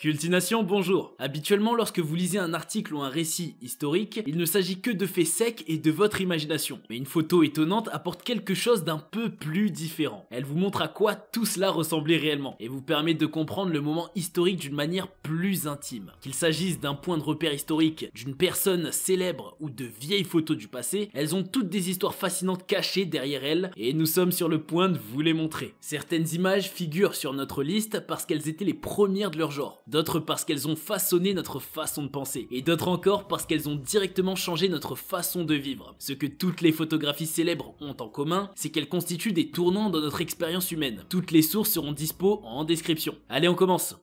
Cultination, bonjour. Habituellement, lorsque vous lisez un article ou un récit historique, il ne s'agit que de faits secs et de votre imagination. Mais une photo étonnante apporte quelque chose d'un peu plus différent. Elle vous montre à quoi tout cela ressemblait réellement et vous permet de comprendre le moment historique d'une manière plus intime. Qu'il s'agisse d'un point de repère historique, d'une personne célèbre ou de vieilles photos du passé, elles ont toutes des histoires fascinantes cachées derrière elles et nous sommes sur le point de vous les montrer. Certaines images figurent sur notre liste parce qu'elles étaient les premières de leur genre d'autres parce qu'elles ont façonné notre façon de penser, et d'autres encore parce qu'elles ont directement changé notre façon de vivre. Ce que toutes les photographies célèbres ont en commun, c'est qu'elles constituent des tournants dans notre expérience humaine. Toutes les sources seront dispo en description. Allez, on commence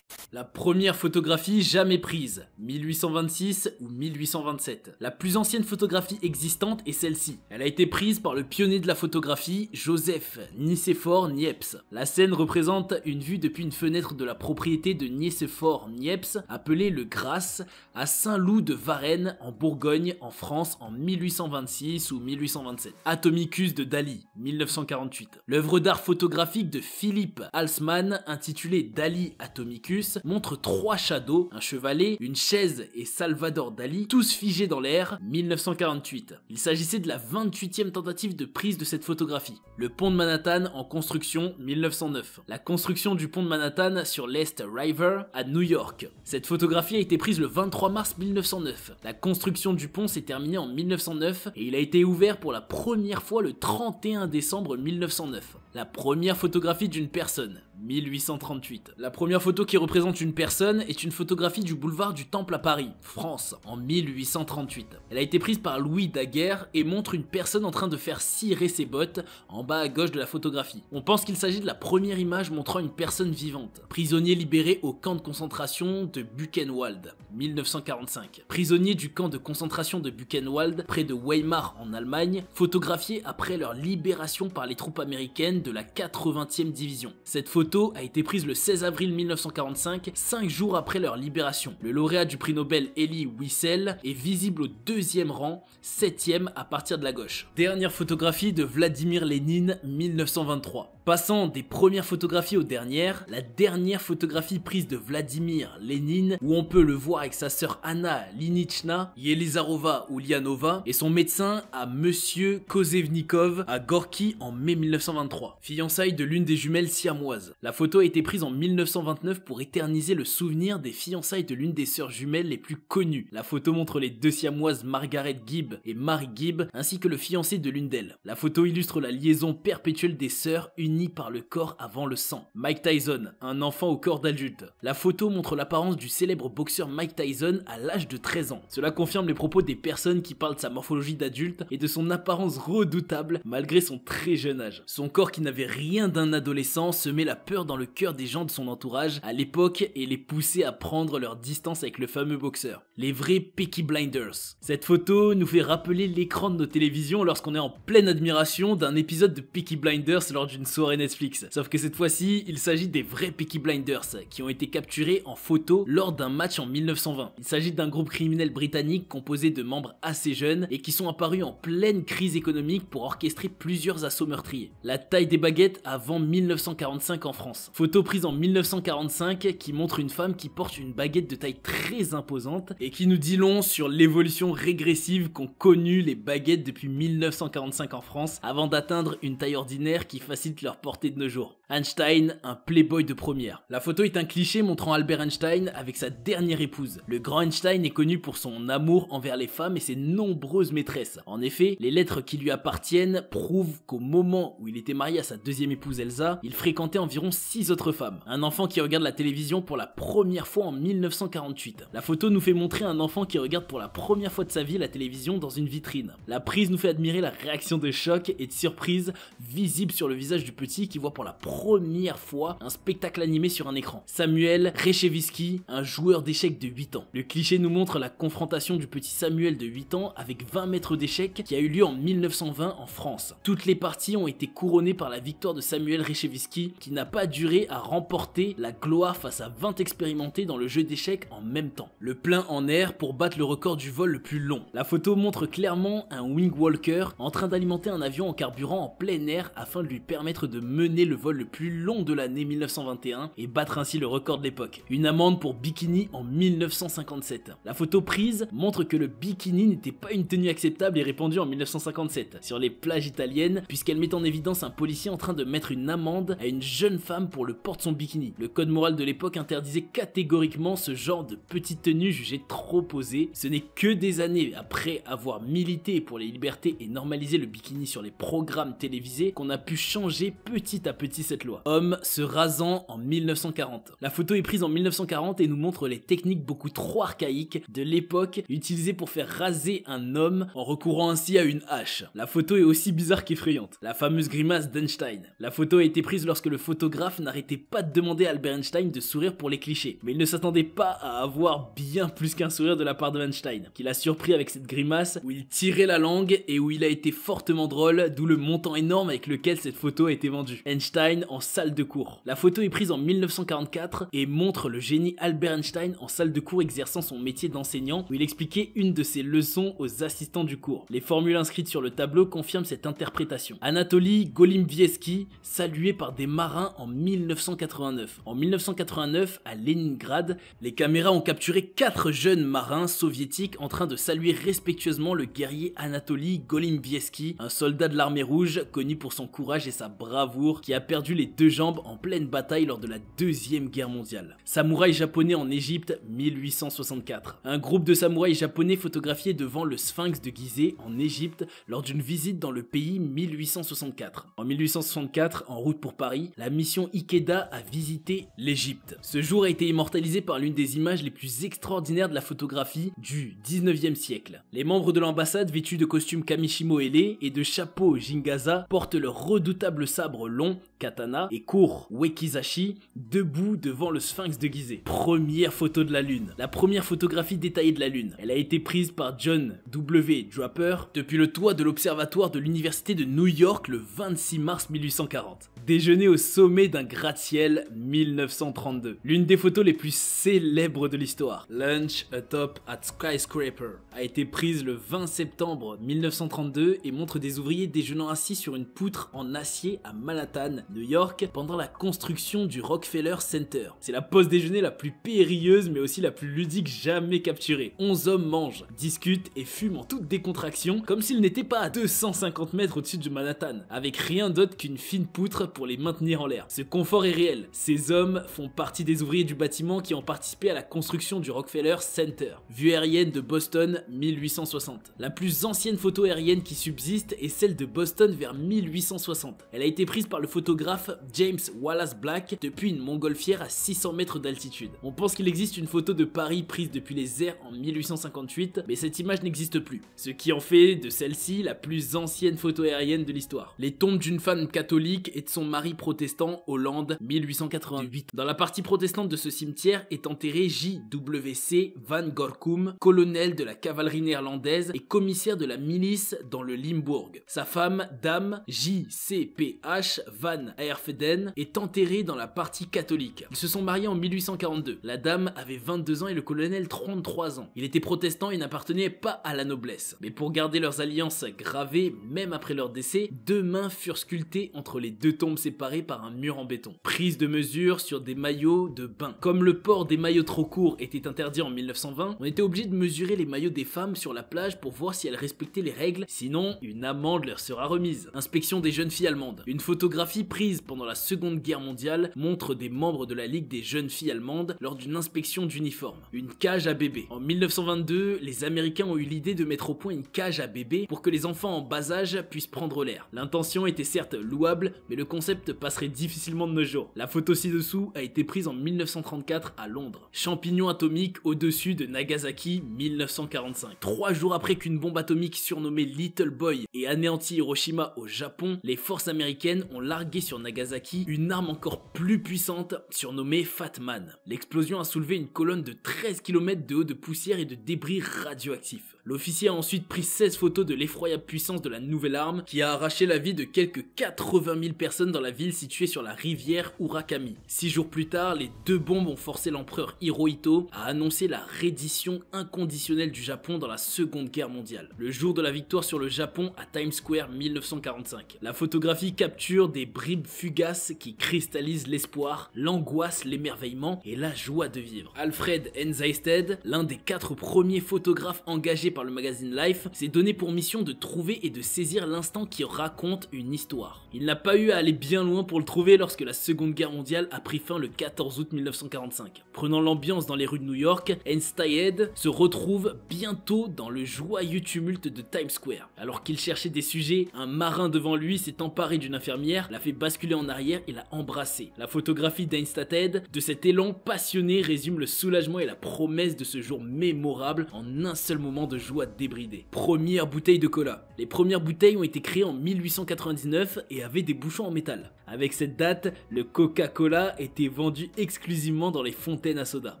la première photographie jamais prise, 1826 ou 1827. La plus ancienne photographie existante est celle-ci. Elle a été prise par le pionnier de la photographie, Joseph Nicéphore Niepce. La scène représente une vue depuis une fenêtre de la propriété de Nicéphore Niepce, appelée le Grasse, à Saint-Loup de Varennes, en Bourgogne, en France, en 1826 ou 1827. Atomicus de Dali, 1948. L'œuvre d'art photographique de Philippe Halsman, intitulée Dali Atomicus, montre trois shadows, un chevalet, une chaise et Salvador Dali, tous figés dans l'air, 1948. Il s'agissait de la 28e tentative de prise de cette photographie. Le pont de Manhattan en construction, 1909. La construction du pont de Manhattan sur l'Est River à New York. Cette photographie a été prise le 23 mars 1909. La construction du pont s'est terminée en 1909 et il a été ouvert pour la première fois le 31 décembre 1909. La première photographie d'une personne. 1838. La première photo qui représente une personne est une photographie du boulevard du Temple à Paris, France, en 1838. Elle a été prise par Louis Daguerre et montre une personne en train de faire cirer ses bottes en bas à gauche de la photographie. On pense qu'il s'agit de la première image montrant une personne vivante, prisonnier libéré au camp de concentration de Buchenwald, 1945. Prisonnier du camp de concentration de Buchenwald, près de Weimar en Allemagne, photographié après leur libération par les troupes américaines de la 80e division. Cette photo photo a été prise le 16 avril 1945, 5 jours après leur libération. Le lauréat du prix Nobel Elie Wiesel est visible au deuxième rang, septième à partir de la gauche. Dernière photographie de Vladimir Lénine 1923. Passant des premières photographies aux dernières, la dernière photographie prise de Vladimir Lénine, où on peut le voir avec sa sœur Anna Linichna, Yelizarova Ulyanova, et son médecin à Monsieur Kozevnikov à Gorky en mai 1923, fiançailles de l'une des jumelles siamoises. La photo a été prise en 1929 pour éterniser le souvenir des fiançailles de l'une des sœurs jumelles les plus connues. La photo montre les deux siamoises Margaret Gibb et Mary Gibb ainsi que le fiancé de l'une d'elles. La photo illustre la liaison perpétuelle des sœurs unies par le corps avant le sang. Mike Tyson, un enfant au corps d'adulte. La photo montre l'apparence du célèbre boxeur Mike Tyson à l'âge de 13 ans. Cela confirme les propos des personnes qui parlent de sa morphologie d'adulte et de son apparence redoutable malgré son très jeune âge. Son corps qui n'avait rien d'un adolescent met la peur dans le cœur des gens de son entourage à l'époque et les pousser à prendre leur distance avec le fameux boxeur. Les vrais Peaky Blinders. Cette photo nous fait rappeler l'écran de nos télévisions lorsqu'on est en pleine admiration d'un épisode de Peaky Blinders lors d'une soirée Netflix. Sauf que cette fois-ci, il s'agit des vrais Peaky Blinders qui ont été capturés en photo lors d'un match en 1920. Il s'agit d'un groupe criminel britannique composé de membres assez jeunes et qui sont apparus en pleine crise économique pour orchestrer plusieurs assauts meurtriers. La taille des baguettes avant 1945 en France. Photo prise en 1945 qui montre une femme qui porte une baguette de taille très imposante et qui nous dit long sur l'évolution régressive qu'ont connue les baguettes depuis 1945 en France avant d'atteindre une taille ordinaire qui facilite leur portée de nos jours. Einstein, un playboy de première. La photo est un cliché montrant Albert Einstein avec sa dernière épouse. Le grand Einstein est connu pour son amour envers les femmes et ses nombreuses maîtresses. En effet, les lettres qui lui appartiennent prouvent qu'au moment où il était marié à sa deuxième épouse Elsa, il fréquentait environ six autres femmes. Un enfant qui regarde la télévision pour la première fois en 1948. La photo nous fait montrer un enfant qui regarde pour la première fois de sa vie la télévision dans une vitrine. La prise nous fait admirer la réaction de choc et de surprise visible sur le visage du petit qui voit pour la première première fois un spectacle animé sur un écran. Samuel Rechevisky, un joueur d'échecs de 8 ans. Le cliché nous montre la confrontation du petit Samuel de 8 ans avec 20 mètres d'échecs qui a eu lieu en 1920 en France. Toutes les parties ont été couronnées par la victoire de Samuel Rechevisky qui n'a pas duré à remporter la gloire face à 20 expérimentés dans le jeu d'échecs en même temps. Le plein en air pour battre le record du vol le plus long. La photo montre clairement un wing walker en train d'alimenter un avion en carburant en plein air afin de lui permettre de mener le vol le plus long de l'année 1921 et battre ainsi le record de l'époque, une amende pour bikini en 1957. La photo prise montre que le bikini n'était pas une tenue acceptable et répandue en 1957 sur les plages italiennes puisqu'elle met en évidence un policier en train de mettre une amende à une jeune femme pour le port de son bikini. Le code moral de l'époque interdisait catégoriquement ce genre de petite tenue jugée trop posée. Ce n'est que des années après avoir milité pour les libertés et normalisé le bikini sur les programmes télévisés qu'on a pu changer petit à petit cette loi. Homme se rasant en 1940. La photo est prise en 1940 et nous montre les techniques beaucoup trop archaïques de l'époque utilisées pour faire raser un homme en recourant ainsi à une hache. La photo est aussi bizarre qu'effrayante. La fameuse grimace d'Einstein. La photo a été prise lorsque le photographe n'arrêtait pas de demander à Albert Einstein de sourire pour les clichés, mais il ne s'attendait pas à avoir bien plus qu'un sourire de la part de Einstein, qui l'a surpris avec cette grimace où il tirait la langue et où il a été fortement drôle, d'où le montant énorme avec lequel cette photo a été vendue. Einstein en salle de cours. La photo est prise en 1944 et montre le génie Albert Einstein en salle de cours exerçant son métier d'enseignant où il expliquait une de ses leçons aux assistants du cours. Les formules inscrites sur le tableau confirment cette interprétation. Anatoly Golimvieski, salué par des marins en 1989. En 1989, à Leningrad, les caméras ont capturé quatre jeunes marins soviétiques en train de saluer respectueusement le guerrier Anatoly Golimvieski, un soldat de l'armée rouge connu pour son courage et sa bravoure qui a perdu les deux jambes en pleine bataille lors de la Deuxième Guerre mondiale. Samouraï japonais en Égypte 1864. Un groupe de samouraïs japonais photographié devant le sphinx de Gizeh en Égypte lors d'une visite dans le pays 1864. En 1864, en route pour Paris, la mission Ikeda a visité l'Égypte. Ce jour a été immortalisé par l'une des images les plus extraordinaires de la photographie du 19e siècle. Les membres de l'ambassade vêtus de costumes Kamishimo-ele et de chapeaux Jingaza portent leur redoutable sabre long, katana et court Wekizashi debout devant le sphinx de Gizeh. Première photo de la lune. La première photographie détaillée de la lune. Elle a été prise par John W. Draper depuis le toit de l'observatoire de l'université de New York le 26 mars 1840. Déjeuner au sommet d'un gratte-ciel 1932. L'une des photos les plus célèbres de l'histoire. Lunch atop at skyscraper a été prise le 20 septembre 1932 et montre des ouvriers déjeunant assis sur une poutre en acier à Manhattan, New York pendant la construction du Rockefeller Center. C'est la pause déjeuner la plus périlleuse mais aussi la plus ludique jamais capturée. 11 hommes mangent, discutent et fument en toute décontraction comme s'ils n'étaient pas à 250 mètres au-dessus de Manhattan, avec rien d'autre qu'une fine poutre pour les maintenir en l'air. Ce confort est réel. Ces hommes font partie des ouvriers du bâtiment qui ont participé à la construction du Rockefeller Center. Vue aérienne de Boston 1860. La plus ancienne photo aérienne qui subsiste est celle de Boston vers 1860. Elle a été prise par le photographe James Wallace Black depuis une montgolfière à 600 mètres d'altitude. On pense qu'il existe une photo de Paris prise depuis les airs en 1858, mais cette image n'existe plus, ce qui en fait de celle-ci la plus ancienne photo aérienne de l'histoire. Les tombes d'une femme catholique et de son mari protestant, Hollande, 1888. Dans la partie protestante de ce cimetière est enterré J.W.C. Van Gorkum, colonel de la cavalerie néerlandaise et commissaire de la milice dans le Limbourg. Sa femme, Dame J.C.P.H. Van Erfeden est enterré dans la partie catholique. Ils se sont mariés en 1842. La dame avait 22 ans et le colonel 33 ans. Il était protestant et n'appartenait pas à la noblesse. Mais pour garder leurs alliances gravées, même après leur décès, deux mains furent sculptées entre les deux tombes séparées par un mur en béton. Prise de mesure sur des maillots de bain. Comme le port des maillots trop courts était interdit en 1920, on était obligé de mesurer les maillots des femmes sur la plage pour voir si elles respectaient les règles, sinon une amende leur sera remise. Inspection des jeunes filles allemandes. Une photographie prise pendant la Seconde Guerre mondiale montre des membres de la Ligue des jeunes filles allemandes lors d'une inspection d'uniforme. Une cage à bébé. En 1922, les Américains ont eu l'idée de mettre au point une cage à bébé pour que les enfants en bas âge puissent prendre l'air. L'intention était certes louable, mais le concept passerait difficilement de nos jours. La photo ci-dessous a été prise en 1934 à Londres. Champignon atomique au-dessus de Nagasaki 1945. Trois jours après qu'une bombe atomique surnommée Little Boy ait anéanti Hiroshima au Japon, les forces américaines ont largué sur Nagasaki une arme encore plus puissante surnommée Fatman. L'explosion a soulevé une colonne de 13 km de haut de poussière et de débris radioactifs. L'officier a ensuite pris 16 photos de l'effroyable puissance de la nouvelle arme qui a arraché la vie de quelques 80 000 personnes dans la ville située sur la rivière Urakami. Six jours plus tard, les deux bombes ont forcé l'empereur Hirohito à annoncer la reddition inconditionnelle du Japon dans la Seconde Guerre mondiale. Le jour de la victoire sur le Japon à Times Square 1945. La photographie capture des bribes fugaces qui cristallisent l'espoir, l'angoisse, l'émerveillement et la joie de vivre. Alfred Enzaisted, l'un des quatre premiers photographes engagés par le magazine Life, s'est donné pour mission de trouver et de saisir l'instant qui raconte une histoire. Il n'a pas eu à aller bien loin pour le trouver lorsque la Seconde Guerre mondiale a pris fin le 14 août 1945. Prenant l'ambiance dans les rues de New York, Einstein se retrouve bientôt dans le joyeux tumulte de Times Square. Alors qu'il cherchait des sujets, un marin devant lui s'est emparé d'une infirmière, l'a fait basculer en arrière et l'a embrassé. La photographie d'Einstein de cet élan passionné résume le soulagement et la promesse de ce jour mémorable en un seul moment de joie joie débridée. Première bouteille de cola. Les premières bouteilles ont été créées en 1899 et avaient des bouchons en métal. Avec cette date, le Coca-Cola était vendu exclusivement dans les fontaines à soda.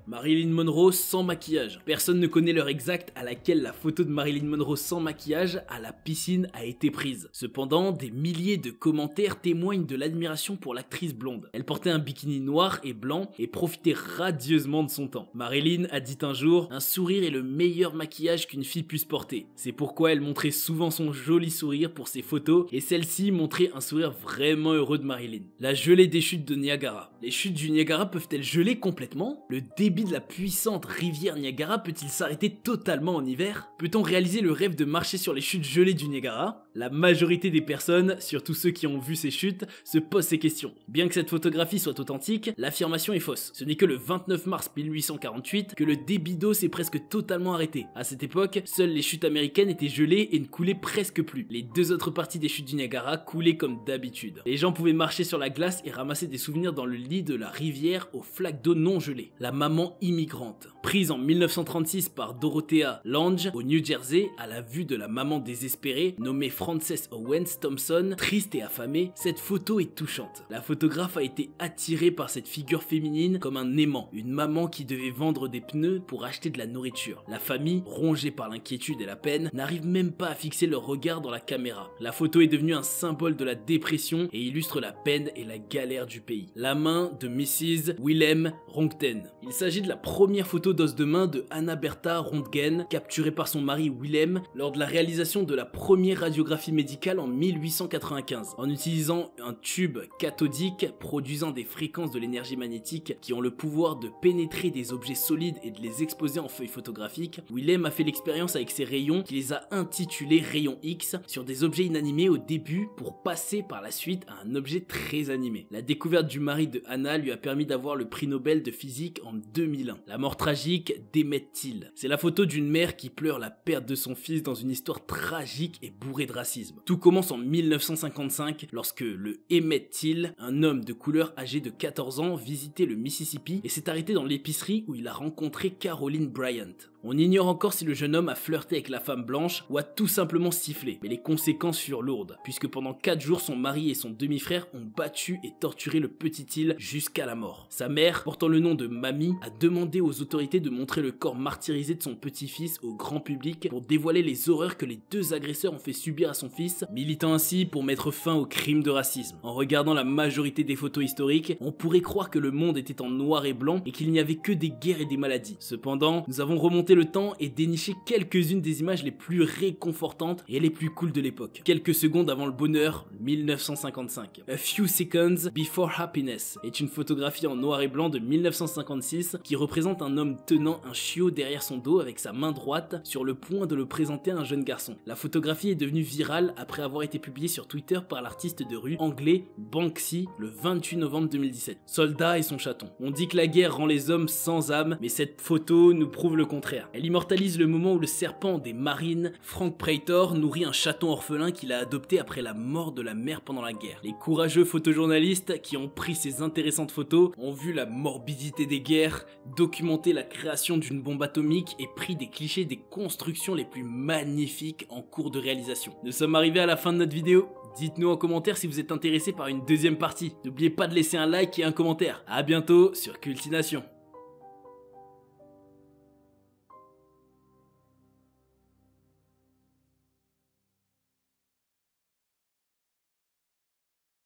Marilyn Monroe sans maquillage. Personne ne connaît l'heure exacte à laquelle la photo de Marilyn Monroe sans maquillage à la piscine a été prise. Cependant, des milliers de commentaires témoignent de l'admiration pour l'actrice blonde. Elle portait un bikini noir et blanc et profitait radieusement de son temps. Marilyn a dit un jour, un sourire est le meilleur maquillage qu'une fille puisse porter. C'est pourquoi elle montrait souvent son joli sourire pour ses photos et celle-ci montrait un sourire vraiment heureux de Marilyn. La gelée des chutes de Niagara. Les chutes du Niagara peuvent-elles geler complètement Le débit de la puissante rivière Niagara peut-il s'arrêter totalement en hiver Peut-on réaliser le rêve de marcher sur les chutes gelées du Niagara la majorité des personnes, surtout ceux qui ont vu ces chutes, se posent ces questions. Bien que cette photographie soit authentique, l'affirmation est fausse. Ce n'est que le 29 mars 1848 que le débit d'eau s'est presque totalement arrêté. À cette époque, seules les chutes américaines étaient gelées et ne coulaient presque plus. Les deux autres parties des chutes du Niagara coulaient comme d'habitude. Les gens pouvaient marcher sur la glace et ramasser des souvenirs dans le lit de la rivière aux flaques d'eau non gelées. La maman immigrante. Prise en 1936 par Dorothea Lange au New Jersey à la vue de la maman désespérée nommée Frances Owens Thompson, triste et affamée, cette photo est touchante. La photographe a été attirée par cette figure féminine comme un aimant, une maman qui devait vendre des pneus pour acheter de la nourriture. La famille, rongée par l'inquiétude et la peine, n'arrive même pas à fixer leur regard dans la caméra. La photo est devenue un symbole de la dépression et illustre la peine et la galère du pays. La main de Mrs. Willem Rongten. Il s'agit de la première photo d'os de main de Anna Bertha Röntgen, capturée par son mari Willem lors de la réalisation de la première radiographie médicale en 1895 en utilisant un tube cathodique produisant des fréquences de l'énergie magnétique qui ont le pouvoir de pénétrer des objets solides et de les exposer en feuilles photographiques. Willem a fait l'expérience avec ses rayons qui les a intitulés rayons X sur des objets inanimés au début pour passer par la suite à un objet très animé. La découverte du mari de Anna lui a permis d'avoir le prix Nobel de physique en 2001. La mort tragique d'Emmett Till. C'est la photo d'une mère qui pleure la perte de son fils dans une histoire tragique et bourrée de racisme. Tout commence en 1955 lorsque le Emmett Till, un homme de couleur âgé de 14 ans, visitait le Mississippi et s'est arrêté dans l'épicerie où il a rencontré Caroline Bryant. On ignore encore si le jeune homme a flirté avec la femme blanche ou a tout simplement sifflé, mais les conséquences furent lourdes, puisque pendant 4 jours son mari et son demi-frère ont battu et torturé le petit île jusqu'à la mort. Sa mère, portant le nom de Mamie, a demandé aux autorités de montrer le corps martyrisé de son petit-fils au grand public pour dévoiler les horreurs que les deux agresseurs ont fait subir à son fils, militant ainsi pour mettre fin au crime de racisme. En regardant la majorité des photos historiques, on pourrait croire que le monde était en noir et blanc et qu'il n'y avait que des guerres et des maladies. Cependant, nous avons remonté le temps et dénicher quelques-unes des images les plus réconfortantes et les plus cool de l'époque. Quelques secondes avant le bonheur, 1955. A Few Seconds Before Happiness est une photographie en noir et blanc de 1956 qui représente un homme tenant un chiot derrière son dos avec sa main droite sur le point de le présenter à un jeune garçon. La photographie est devenue virale après avoir été publiée sur Twitter par l'artiste de rue anglais Banksy le 28 novembre 2017. Soldat et son chaton. On dit que la guerre rend les hommes sans âme, mais cette photo nous prouve le contraire. Elle immortalise le moment où le serpent des marines, Frank Praetor, nourrit un chaton orphelin qu'il a adopté après la mort de la mère pendant la guerre. Les courageux photojournalistes qui ont pris ces intéressantes photos ont vu la morbidité des guerres, documenté la création d'une bombe atomique et pris des clichés des constructions les plus magnifiques en cours de réalisation. Nous sommes arrivés à la fin de notre vidéo. Dites-nous en commentaire si vous êtes intéressé par une deuxième partie. N'oubliez pas de laisser un like et un commentaire. A bientôt sur Cultination.